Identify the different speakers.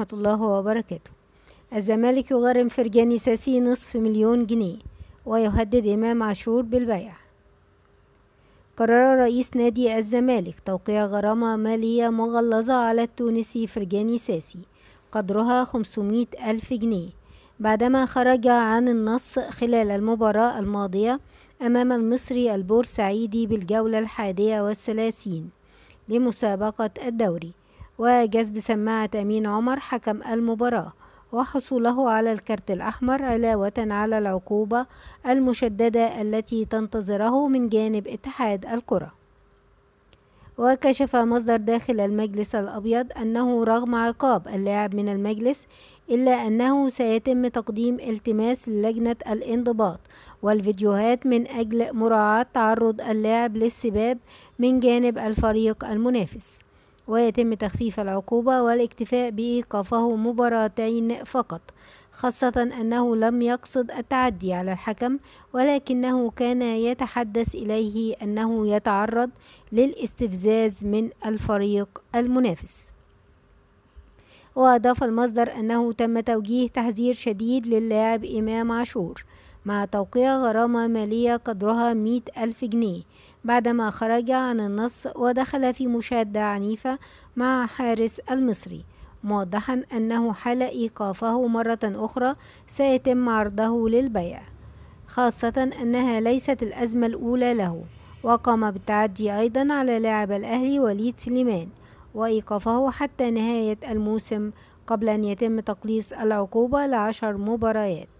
Speaker 1: ورحمة الله وبركاته الزمالك يغرم فرجاني ساسي نصف مليون جنيه ويهدد إمام عاشور بالبيع قرر رئيس نادي الزمالك توقيع غرامة مالية مغلظة على التونسي فرجاني ساسي قدرها 500 ألف جنيه بعدما خرج عن النص خلال المباراة الماضية أمام المصري البورسعيدي بالجولة الحادية والثلاثين لمسابقة الدوري وجذب سماعة أمين عمر حكم المباراة وحصوله على الكرت الأحمر علاوة على العقوبة المشددة التي تنتظره من جانب اتحاد الكرة وكشف مصدر داخل المجلس الأبيض أنه رغم عقاب اللاعب من المجلس إلا أنه سيتم تقديم التماس للجنة الانضباط والفيديوهات من أجل مراعاة تعرض اللاعب للسباب من جانب الفريق المنافس ويتم تخفيف العقوبة والاكتفاء بإيقافه مباراتين فقط خاصة أنه لم يقصد التعدي على الحكم ولكنه كان يتحدث إليه أنه يتعرض للاستفزاز من الفريق المنافس وأضاف المصدر أنه تم توجيه تحذير شديد للاعب إمام عاشور مع توقيع غرامة مالية قدرها 100 ألف جنيه بعدما خرج عن النص ودخل في مشادة عنيفة مع حارس المصري موضحا أنه حال إيقافه مرة أخرى سيتم عرضه للبيع خاصة أنها ليست الأزمة الأولى له وقام بالتعدي أيضا على لاعب الأهلي وليد سليمان وإيقافه حتى نهاية الموسم قبل أن يتم تقليص العقوبة لعشر مباريات